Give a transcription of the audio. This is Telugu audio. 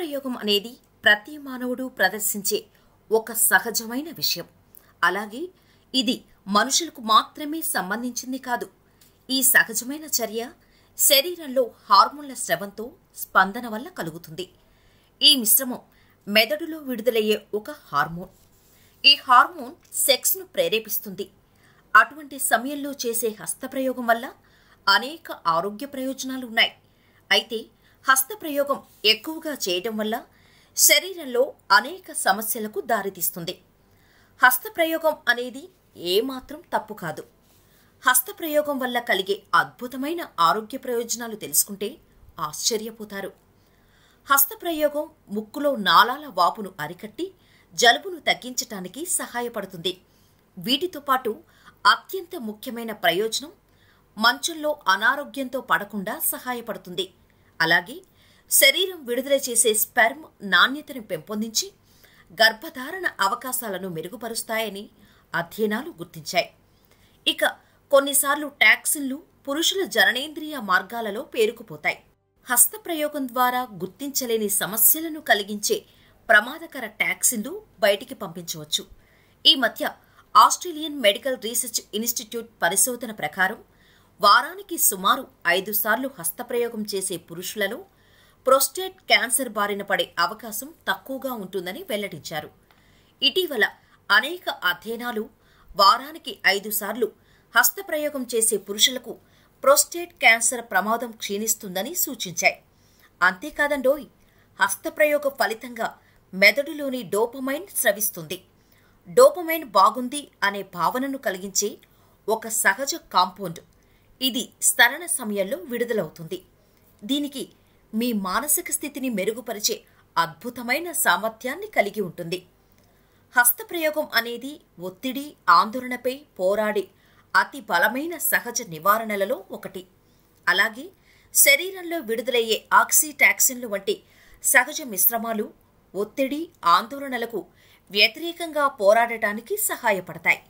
ప్రయోగం అనేది ప్రతి మానవుడు ప్రదర్శించే ఒక సహజమైన విషయం అలాగే ఇది మనుషులకు మాత్రమే సంబంధించింది కాదు ఈ సహజమైన చర్య శరీరంలో హార్మోన్ల స్రవంతో స్పందన వల్ల కలుగుతుంది ఈ మిశ్రమం మెదడులో విడుదలయ్యే ఒక హార్మోన్ ఈ హార్మోన్ సెక్స్ను ప్రేరేపిస్తుంది అటువంటి సమయంలో చేసే హస్తప్రయోగం వల్ల అనేక ఆరోగ్య ప్రయోజనాలు ఉన్నాయి అయితే హస్త ప్రయోగం ఎక్కువగా చేయడం వల్ల శరీరంలో అనేక సమస్యలకు దారితీస్తుంది హస్త ప్రయోగం అనేది ఏమాత్రం తప్పు కాదు హస్త ప్రయోగం వల్ల కలిగే అద్భుతమైన ఆరోగ్య ప్రయోజనాలు తెలుసుకుంటే ఆశ్చర్యపోతారు హస్త ప్రయోగం ముక్కులో నాళాల వాపును అరికట్టి జలుబును తగ్గించటానికి సహాయపడుతుంది వీటితో పాటు అత్యంత ముఖ్యమైన ప్రయోజనం మంచంలో అనారోగ్యంతో పడకుండా సహాయపడుతుంది అలాగే శరీరం విడుదల చేసే స్పెర్మ్ నాణ్యతను పెంపొందించి గర్భధారణ అవకాశాలను మెరుగుపరుస్తాయని అధ్యయనాలు గుర్తించాయి ఇక కొన్నిసార్లు ట్యాక్సిన్లు పురుషుల జననేంద్రియ మార్గాలలో పేరుకుపోతాయి హస్తప్రయోగం ద్వారా గుర్తించలేని సమస్యలను కలిగించే ప్రమాదకర ట్యాక్సిన్లు బయటికి పంపించవచ్చు ఈ మధ్య ఆస్ట్రేలియన్ మెడికల్ రీసెర్చ్ ఇన్స్టిట్యూట్ పరిశోధన ప్రకారం వారానికి సుమారు ఐదు సార్లు హస్తప్రయోగం చేసే పురుషులలో ప్రోస్టేట్ క్యాన్సర్ బారిన పడే అవకాశం తక్కువగా ఉంటుందని వెల్లడించారు ఇటీవల అనేక అధ్యయనాలు వారానికి ఐదు సార్లు హస్తప్రయోగం చేసే పురుషులకు ప్రోస్టేట్ క్యాన్సర్ ప్రమాదం క్షీణిస్తుందని సూచించాయి అంతేకాదండోయ్ హస్తప్రయోగ ఫలితంగా మెదడులోని డోపమైన్ స్రవిస్తుంది డోపమైన్ బాగుంది అనే భావనను కలిగించే ఒక సహజ కాంపౌండ్ ఇది స్తరణ సమయంలో విడుదలవుతుంది దీనికి మీ మానసిక స్థితిని మెరుగుపరిచే అద్భుతమైన సామర్థ్యాన్ని కలిగి ఉంటుంది హస్తప్రయోగం అనేది ఒత్తిడి ఆందోళనపై పోరాడే అతి బలమైన సహజ నివారణలలో ఒకటి అలాగే శరీరంలో విడుదలయ్యే ఆక్సిటాక్సిన్లు వంటి సహజ మిశ్రమాలు ఒత్తిడి ఆందోళనలకు వ్యతిరేకంగా పోరాడటానికి సహాయపడతాయి